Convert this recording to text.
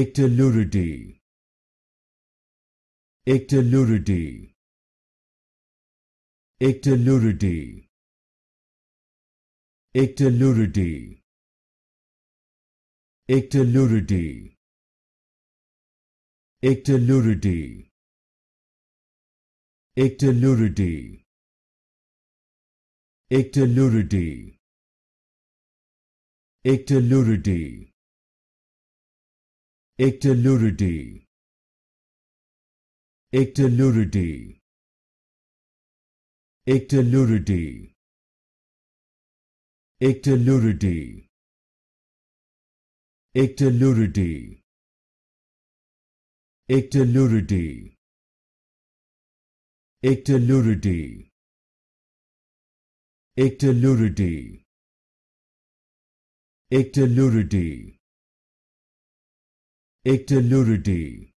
Ictoluridity Ictoluridity Ictoluridity Ictoluridity Ictoluridity Ictoluridity Ictoluridity Ictoluridity Ictoluridity Ekta Luridi Ekta Luridi Ekta Luridi Ekta Luridi Ekta Luridi Ekta Luridi Ekta Luridi Ekta Luridi Ictaluridi